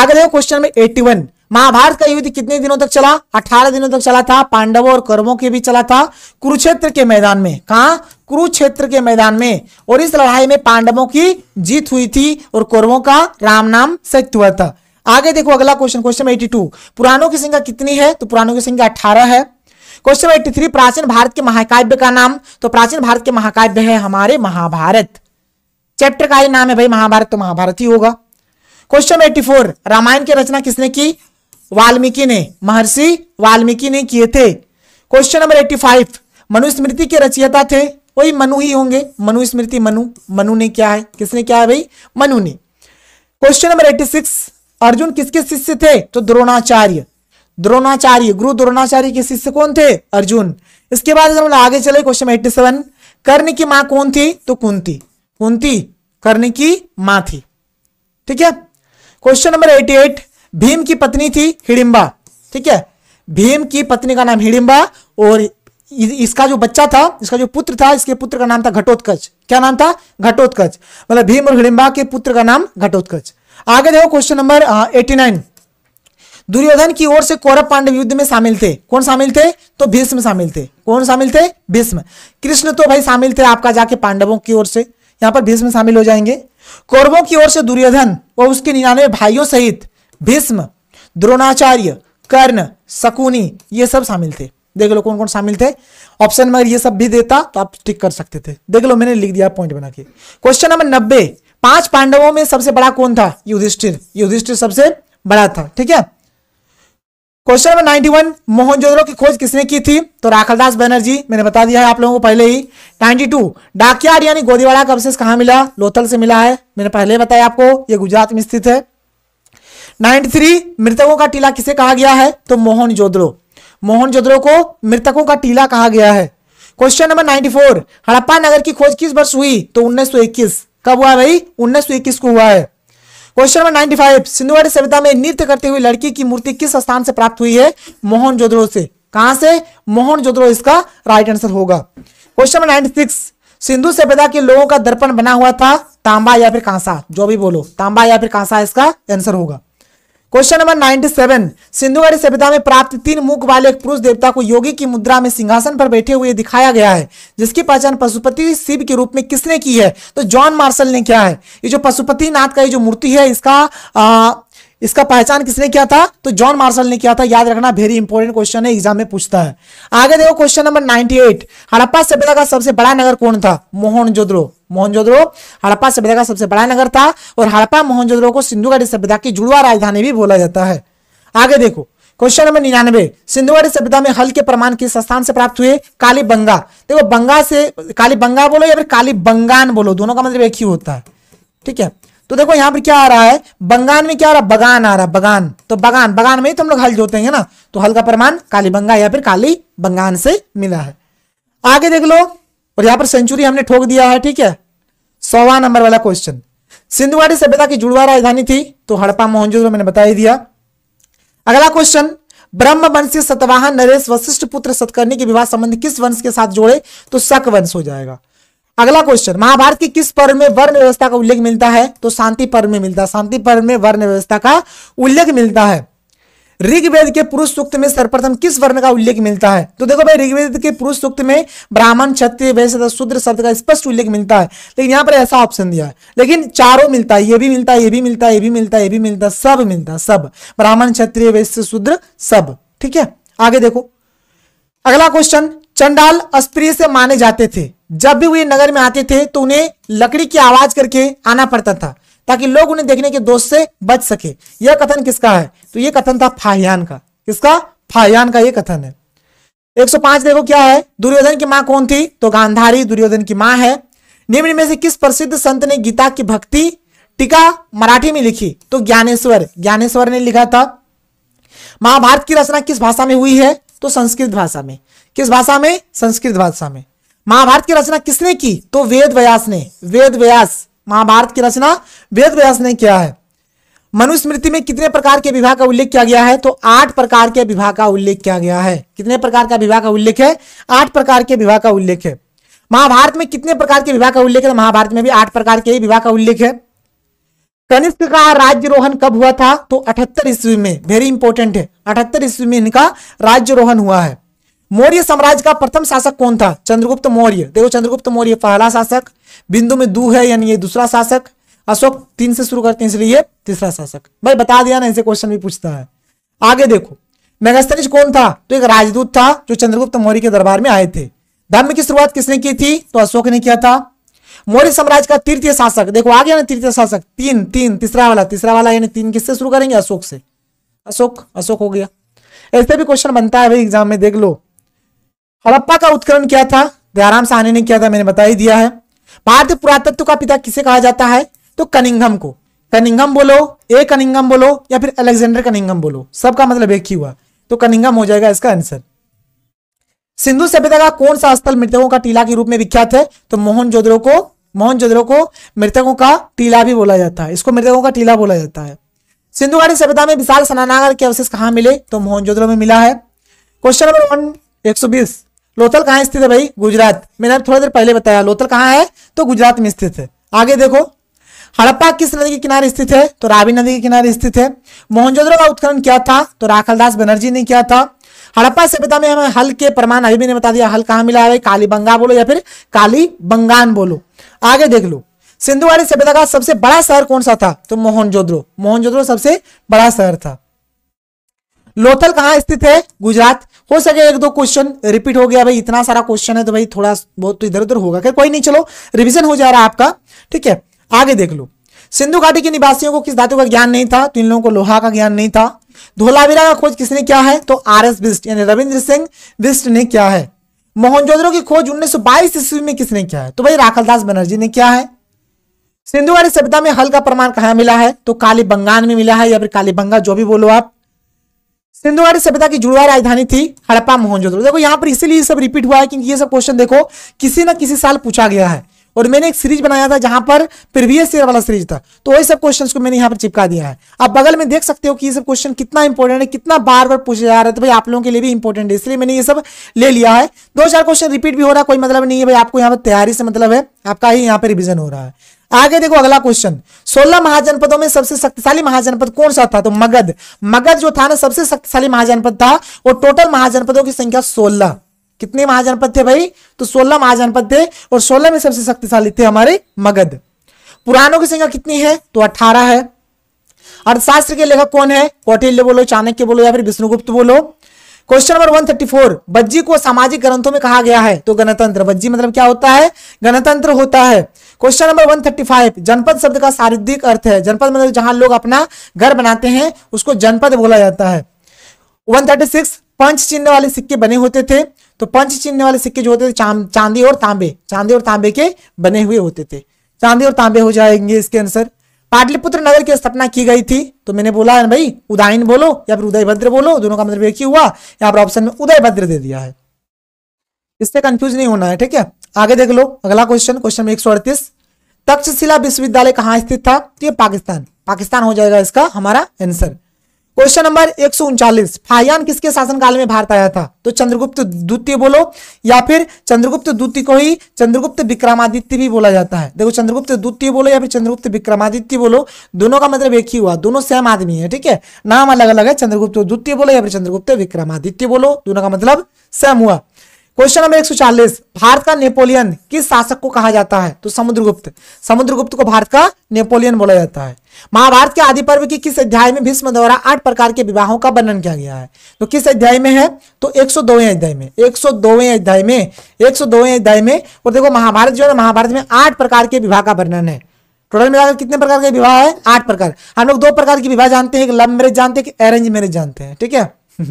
आगे देखो क्वेश्चन में वन महाभारत का युद्ध कितने दिनों तक चला 18 दिनों तक चला था पांडवों और कर्मों के भी चला था कुरुक्षेत्र के मैदान में कहा कुरुक्षेत्र के मैदान में और इस लड़ाई में पांडवों की जीत हुई थी और कौरवों का राम नाम सत्य हुआ था आगे देखो अगला क्वेश्चन क्वेश्चन एटी टू पुरानों की संख्या कितनी है तो पुरानों की संख्या अठारह है क्वेश्चन एट्टी थ्री प्राचीन भारत के महाकाव्य का नाम तो प्राचीन भारत के महाकाव्य है हमारे महाभारत चैप्टर का ही नाम है भाई महाभारत तो महाभारत ही होगा क्वेश्चन एट्टी फोर रामायण की रचना किसने की वाल्मीकि ने महर्षि वाल्मीकि ने किए थे question number eighty five Manusmriti के रचयिता थे वही मनु ही होंगे मनुस्मृति मनु मनु ने क्या है किसने क्या है भाई मनु ने question number eighty six Arjun किसके शिष्य थे तो द्रोणाचार्य द्रोणाचार्य गुरु द्रोणाचार्य के शिष्य कौन थे अर्जुन इसके बाद अगर हम आगे चले क्वेश्चन एट्टी सेवन कर्ण की माँ कौन थी तो कुंती कुंती कर्ण की माँ थी ठीक है question number eighty eight Bhim की पत्नी थी हिडिंबा ठीक है भीम की पत्नी का नाम हिडिंबा और इसका जो बच्चा था इसका जो पुत्र था इसके पुत्र का नाम था घटोत्कच क्या नाम था घटोत्कच मतलब भीम और हिडिंबा के पुत्र का नाम घटोत्कच आगे देखो question number eighty nine Duryodhan की ओर से कौरव पांडव युद्ध में शामिल थे कौन शामिल थे तो भीष्म शामिल थे कौन शामिल थे भीष्म कृष्ण तो भाई शामिल थे आपका जाके पांडवों की ओर से यहां पर भीष्म शामिल हो जाएंगे कौरवों की ओर से दुर्योधन व उसके निन्यानवे भाइयों सहित भीष्म द्रोणाचार्य कर्ण शकुनी ये सब शामिल थे देख लो कौन कौन शामिल थे ऑप्शन में ये सब भी देता तो आप टिक कर सकते थे देख लो मैंने लिख दिया पॉइंट बना के क्वेश्चन नंबर नब्बे पांच पांडवों में सबसे बड़ा कौन था युधिष्ठिर युधिष्ठिर सबसे बड़ा था ठीक है क्वेश्चन नंबर 91 मोहनजोदड़ो की खोज किसने की थी तो राखलदास बैनर्जी मैंने बता दिया है आप लोगों को पहले ही 92 डाकियाड यानी गोदीवाड़ा का अवशेष कहाँ मिला लोथल से मिला है मैंने पहले बताया आपको ये गुजरात में स्थित है 93 मृतकों का टीला किसे कहा गया है तो मोहन जोदड़ो मोहन जोदड़ो को मृतकों का टीला कहा गया है क्वेश्चन नंबर फोर हड़प्पा नगर की खोज किस वर्ष हुई तो इक्कीस कब हुआ भाई इक्कीस को हुआ है क्वेश्चन नंबर 95 सिंधुवाड़ी सभ्यता में नृत्य करते हुए लड़की की मूर्ति किस स्थान से प्राप्त हुई है मोहन जोद्रो से कहां से मोहन जोद्रो इसका राइट आंसर होगा क्वेश्चन नंबर 96 सिंधु सभ्यता के लोगों का दर्पण बना हुआ था तांबा या फिर कांसा जो भी बोलो तांबा या फिर कांसा इसका आंसर होगा क्वेश्चन नंबर 97 सिंधुगढ़ी सभ्यता में प्राप्त तीन मुख वाले एक पुरुष देवता को योगी की मुद्रा में सिंहासन पर बैठे हुए दिखाया गया है जिसकी पहचान पशुपति शिव के रूप में किसने की है तो जॉन मार्शल ने क्या है ये जो पशुपति नाथ का ये जो मूर्ति है इसका आ, इसका पहचान किसने किया था तो जॉन मार्शल ने किया था याद रखना वेरी इंपॉर्टेंट क्वेश्चन है एग्जाम में पूछता है आगे देखो क्वेश्चन नंबर 98 हड़प्पा सभ्यता का सबसे बड़ा नगर कौन था मोहनजोद्रो मोहनजोद्रो हड़प्पा सभ्यता का सबसे बड़ा नगर था और हड़प्पा मोहनजोद्रो को सिंधुगाड़ी सभ्यता की जुड़वा राजधानी भी बोला जाता है आगे देखो क्वेश्चन नंबर निन्यानवे सिंधुवाड़ी सभ्यता में हल के प्रमाण किस स्थान से प्राप्त हुए काली बंगा देखो बंगा से काली बंगा बोलो या फिर काली बंगान बोलो दोनों का मतलब एक ही होता है ठीक है तो देखो यहां पर क्या आ रहा है बंगान में क्या आ रहा है बगान आ रहा है बगान तो बगान बगान में ही तो हम लोग हल जोते हैं ना तो हल का प्रमाण काली बंगा या फिर काली बंगान से मिला है आगे देख लो और यहां पर सेंचुरी हमने ठोक दिया है ठीक है सोवा नंबर वाला क्वेश्चन सिंधुवाड़ी सभ्यता की जुड़वा राजधानी थी तो हड़पा मोहनजो मैंने बता ही दिया अगला क्वेश्चन ब्रह्म वंशी सतवाहन नरेश वशिष्ठ पुत्र सतकर्णी के विवाह संबंध किस वंश के साथ जोड़े तो सक वंश हो जाएगा अगला क्वेश्चन महाभारत के किस पर्व में वर्ण व्यवस्था का उल्लेख मिलता है तो शांति पर्व में मिलता है शांति पर्व में वर्ण व्यवस्था का उल्लेख मिलता है ऋग्वेद के पुरुष सूक्त में सर्वप्रथम किस वर्ण का उल्लेख मिलता है तो देखो भाई ऋग्वेद के पुरुष सूक्त में ब्राह्मण क्षत्रिय वैश्य शूद्र शब्द का स्पष्ट उल्लेख मिलता है लेकिन यहाँ पर ऐसा ऑप्शन दिया है लेकिन चारों मिलता है ये भी मिलता है ये भी मिलता है ये भी मिलता है ये भी मिलता है सब मिलता सब ब्राह्मण क्षत्रिय वैश्य शूद्र सब ठीक है आगे देखो अगला क्वेश्चन चंडाल अस्प्रिय से माने जाते थे जब भी वे नगर में आते थे तो उन्हें लकड़ी की आवाज करके आना पड़ता था ताकि लोग उन्हें देखने के दोष से बच सके यह कथन किसका है तो यह कथन था फाहयान का किसका फाहयान का यह कथन है 105 देखो क्या है दुर्योधन की माँ कौन थी तो गांधारी दुर्योधन की माँ है निम्न में से किस प्रसिद्ध संत ने गीता की भक्ति टीका मराठी में लिखी तो ज्ञानेश्वर ज्ञानेश्वर ने लिखा था महाभारत की रचना किस भाषा में हुई है तो संस्कृत भाषा में किस भाषा में संस्कृत भाषा में महाभारत की रचना किसने की तो वेद व्यास ने वेद व्यास महाभारत की रचना वेद व्यास ने किया है मनुस्मृति में कितने प्रकार के विवाह का उल्लेख किया गया है तो आठ प्रकार के विवाह का उल्लेख किया गया है कितने प्रकार का विवाह का उल्लेख है आठ प्रकार के विवाह का उल्लेख है महाभारत में कितने प्रकार के विवाह का उल्लेख है तो महाभारत में भी आठ प्रकार के विवाह का उल्लेख है कनिष्क का रोहन कब हुआ था तो अठहत्तर ईस्वी में वेरी इंपॉर्टेंट है अठहत्तर ईस्वी में इनका रोहन हुआ है मौर्य साम्राज्य का प्रथम शासक कौन था चंद्रगुप्त मौर्य देखो चंद्रगुप्त मौर्य पहला शासक बिंदु में दू है यानी ये दूसरा शासक अशोक तीन से शुरू करते हैं इसलिए तीसरा शासक भाई बता दिया ना इसे क्वेश्चन भी पूछता है आगे देखो मेगास्तनिज कौन था तो एक राजदूत था जो चंद्रगुप्त मौर्य के दरबार में आए थे धर्म की शुरुआत किसने की थी तो अशोक ने किया था मौर्य साम्राज्य का तृतीय शासक देखो आ गया ना तृतीय शासक तीन तीन तीसरा वाला तीसरा वाला यानी तीन किससे शुरू करेंगे अशोक से अशोक अशोक हो गया ऐसे भी क्वेश्चन बनता है भाई एग्जाम में देख लो हड़प्पा का उत्खनन क्या था दयाराम साहनी ने किया था मैंने बता ही दिया है भारतीय पुरातत्व का पिता किसे कहा जाता है तो कनिंगम को कनिंगम बोलो ए कनिंगम बोलो या फिर अलेक्जेंडर कनिंगम बोलो सबका मतलब एक ही हुआ तो कनिंगम हो जाएगा इसका आंसर सिंधु सभ्यता का कौन सा स्थल मृतकों का टीला के रूप में विख्यात है तो मोहन जोदड़ो को मोहन जोदड़ो को मृतकों का टीला भी बोला जाता है इसको मृतकों का टीला बोला जाता है सिंधु घाटी सभ्यता में विशाल स्नानागर के अवशेष कहा मिले तो मोहन जोदड़ो में मिला है क्वेश्चन नंबर वन एक सौ बीस लोथल कहाँ स्थित है भाई गुजरात मैंने थोड़ा देर पहले बताया लोथल कहाँ है तो गुजरात में स्थित है आगे देखो हड़प्पा किस नदी के किनारे स्थित है तो रावी नदी के किनारे स्थित है मोहनजोद्रो का उत्खनन किया था तो राखलदास बनर्जी ने किया था हड़प्पा सभ्यता में हमें हल के प्रमाण अभी मैंने बता दिया हल कहाँ मिला है काली बंगा बोलो या फिर काली बंगान बोलो आगे देख लो सिंधु वाली सभ्यता का सबसे बड़ा शहर कौन सा था तो मोहनजोद्रो मोहनजोद्रो सबसे बड़ा शहर था लोथल कहाँ स्थित है गुजरात हो सके एक दो क्वेश्चन रिपीट हो गया भाई इतना सारा क्वेश्चन है तो भाई थोड़ा बहुत तो इधर उधर होगा क्या कोई नहीं चलो रिविजन हो जा रहा है आपका ठीक है आगे देख लो सिंधु घाटी के निवासियों को किस धातु का ज्ञान नहीं था तो इन लोगों को लोहा का ज्ञान नहीं था धोलावीरा का खोज किसने क्या है तो आर एस बिस्ट यानी रविंद्र सिंह बिस्ट ने क्या है मोहनजोदड़ो की खोज 1922 ईस्वी में किसने किया है तो भाई राखलदास बनर्जी ने क्या है सिंधु घाटी सभ्यता में हल का प्रमाण कहाँ मिला है तो काली बंगाल में मिला है या फिर काली बंगा जो भी बोलो आप सिंधुवाड़ी सभ्यता की जुड़वा राजधानी थी हड़प्पा मोहनजोदड़ो देखो यहाँ पर इसीलिए सब रिपीट हुआ है क्योंकि ये सब क्वेश्चन देखो किसी ना किसी साल पूछा गया है और मैंने एक सीरीज बनाया था जहां पर प्रीवियस ईयर वाला सीरीज था तो वही सब क्वेश्चंस को मैंने यहाँ पर चिपका दिया है आप बगल में देख सकते हो कि ये सब क्वेश्चन कितना इंपॉर्टेंट है कितना बार बार पूछे जा रहे थे भाई आप लोगों के लिए भी इंपॉर्टेंट है इसलिए मैंने ये सब ले लिया है दो चार क्वेश्चन रिपीट भी हो रहा है कोई मतलब नहीं है भाई आपको यहाँ पर तैयारी से मतलब है आपका ही यहाँ पर रिविजन हो रहा है आगे देखो अगला क्वेश्चन 16 महाजनपदों में सबसे शक्तिशाली महाजनपद कौन सा था तो मगध मगध जो था ना सबसे शक्तिशाली महाजनपद था और टोटल महाजनपदों की संख्या 16 कितने महाजनपद थे भाई तो 16 महाजनपद थे और 16 में सबसे शक्तिशाली थे हमारे मगध पुराणों की संख्या कितनी है तो अठारह है अर्थशास्त्र के लेखक कौन है कौटिल्य बोलो चाणक्य बोलो या फिर विष्णुगुप्त बोलो क्वेश्चन नंबर 134 बज्जी को सामाजिक ग्रंथों में कहा गया है तो गणतंत्र बज्जी मतलब क्या होता है गणतंत्र होता है क्वेश्चन नंबर 135 जनपद शब्द का शारीरिक अर्थ है जनपद मतलब जहां लोग अपना घर बनाते हैं उसको जनपद बोला जाता है 136 पंच चिन्ह वाले सिक्के बने होते थे तो पंच चिन्ह वाले सिक्के जो होते थे चांदी और तांबे चांदी और तांबे के बने हुए होते थे चांदी और तांबे हो जाएंगे इसके आंसर पाटलिपुत्र नगर की स्थापना की गई थी तो मैंने बोला है भाई उदयन बोलो या फिर उदयभद्र बोलो दोनों का मतलब एक ही हुआ यहाँ पर ऑप्शन में उदयभद्र दे दिया है इससे कंफ्यूज नहीं होना है ठीक है आगे देख लो अगला क्वेश्चन क्वेश्चन एक सौ अड़तीस तक्षशिला विश्वविद्यालय कहाँ स्थित था तो ये पाकिस्तान पाकिस्तान हो जाएगा इसका हमारा आंसर क्वेश्चन नंबर एक सौ उनचालीस फायान किसके शासनकाल में भारत आया था तो चंद्रगुप्त द्वितीय बोलो या फिर चंद्रगुप्त द्वितीय को ही चंद्रगुप्त विक्रमादित्य भी बोला जाता है देखो चंद्रगुप्त द्वितीय बोलो या फिर चंद्रगुप्त विक्रमादित्य बोलो दोनों का मतलब एक ही हुआ दोनों सेम आदमी है ठीक है नाम अलग अलग है चंद्रगुप्त द्वितीय बोलो या फिर चंद्रगुप्त विक्रमादित्य बोलो दोनों का मतलब सेम हुआ क्वेश्चन नंबर 140 भारत का नेपोलियन किस शासक को कहा जाता है तो समुद्रगुप्त समुद्रगुप्त को भारत का नेपोलियन बोला जाता है महाभारत के आदि पर्व की किस अध्याय में भीष्म द्वारा आठ प्रकार के विवाहों का वर्णन किया गया है तो किस अध्याय में है तो 102वें अध्याय में 102वें अध्याय में 102वें अध्याय में और देखो महाभारत जो है महाभारत में आठ प्रकार के विवाह का वर्णन है टोटल मिलाकर कितने प्रकार के विवाह है आठ प्रकार हम लोग दो प्रकार के विवाह जानते हैं लव मैरिज जानते हैं अरेंज मैरिज जानते हैं ठीक है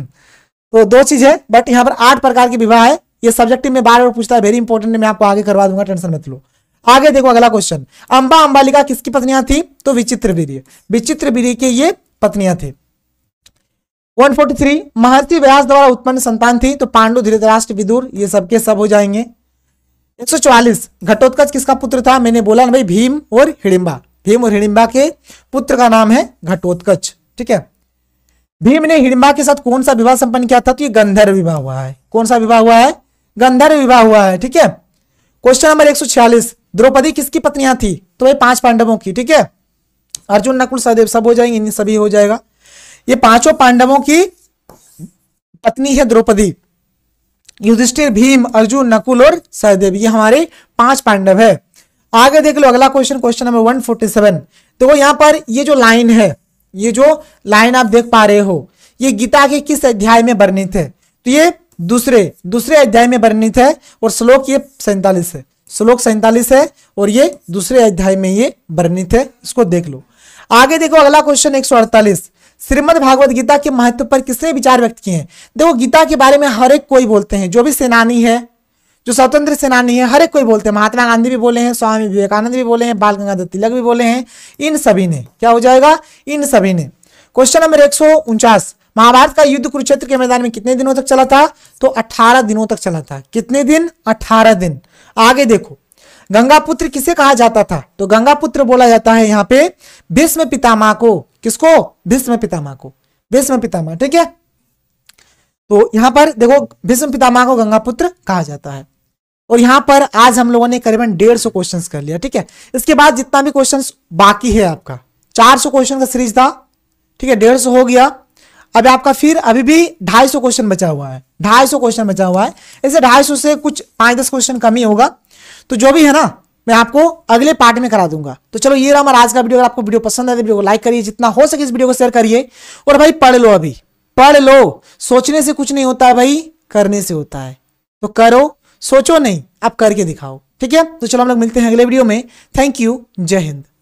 तो दो चीज है बट यहाँ पर आठ प्रकार के विवाह है ये सब्जेक्टिव में बार बार पूछता है वेरी इंपॉर्टेंट मैं आपको आगे करवा दूंगा टेंशन मत लो आगे देखो अगला क्वेश्चन अंबा अंबालिका किसकी पत्नियां थी तो विचित्र वीर विचित्र वीर के ये पत्नियां थे 143 महर्षि व्यास द्वारा उत्पन्न संतान थी तो पांडु धृतराष्ट्र विदुर ये सबके सब हो जाएंगे 144 घटोत्कच किसका पुत्र था मैंने बोला ना भाई भीम और हिडिबा भीम और हिडिबा के पुत्र का नाम है घटोत्कच ठीक है भीम ने हिडिम्बा के साथ कौन सा विवाह संपन्न किया था तो ये गंधर्व विवाह हुआ है कौन सा विवाह हुआ है गंधर्व विवाह हुआ है ठीक है क्वेश्चन नंबर एक सौ छियालीस द्रौपदी किसकी पत्नियां थी तो भाई पांच पांडवों की ठीक है अर्जुन नकुल सहदेव सब हो जाएंगे इन सभी हो जाएगा ये पांचों पांडवों की पत्नी है द्रौपदी युधिष्ठिर भीम अर्जुन नकुल और सहदेव ये हमारे पांच पांडव है आगे देख लो अगला question question number one forty seven देखो यहाँ पर ये जो लाइन है ये जो लाइन आप देख पा रहे हो ये गीता के किस अध्याय में वर्णित है तो ये दूसरे दूसरे अध्याय में वर्णित है और श्लोक ये सैंतालीस है श्लोक सैंतालीस है और ये दूसरे अध्याय में ये वर्णित है इसको देख लो आगे देखो अगला क्वेश्चन एक सौ अड़तालीस श्रीमद भागवत गीता के महत्व पर किसने विचार व्यक्त किए हैं देखो गीता के बारे में हर एक कोई बोलते हैं जो भी सेनानी है जो स्वतंत्र सेनानी है हर एक कोई बोलते हैं महात्मा गांधी भी बोले हैं स्वामी विवेकानंद भी बोले हैं बाल गंगाधर तिलक भी बोले हैं इन सभी ने क्या हो जाएगा इन सभी ने क्वेश्चन नंबर एक सौ उनचास महाभारत का युद्ध कुरुक्षेत्र के मैदान में कितने दिनों तक चला था तो 18 दिनों तक चला था कितने दिन 18 दिन आगे देखो गंगापुत्र किसे कहा जाता था तो गंगापुत्र बोला जाता है यहाँ पे भीष्म पितामा को किसको भीष्म पितामा को भीष्म पितामा ठीक है तो यहाँ पर देखो भीष्म पितामा को गंगापुत्र कहा जाता है और यहाँ पर आज हम लोगों ने करीबन डेढ़ सौ क्वेश्चन कर लिया ठीक है इसके बाद जितना भी क्वेश्चन बाकी है आपका चार सौ क्वेश्चन का सीरीज था ठीक है डेढ़ सौ हो गया अभी आपका फिर अभी भी ढाई सौ क्वेश्चन बचा हुआ है ढाई सौ क्वेश्चन बचा हुआ है ऐसे ढाई सौ से कुछ पांच दस क्वेश्चन कम ही होगा तो जो भी है ना मैं आपको अगले पार्ट में करा दूंगा तो चलो ये रहा आज का वीडियो अगर आपको वीडियो पसंद आए तो वीडियो को लाइक करिए जितना हो सके इस वीडियो को शेयर करिए और भाई पढ़ लो अभी पढ़ लो सोचने से कुछ नहीं होता है भाई करने से होता है तो करो सोचो नहीं आप करके दिखाओ ठीक है तो चलो हम लोग मिलते हैं अगले वीडियो में थैंक यू जय हिंद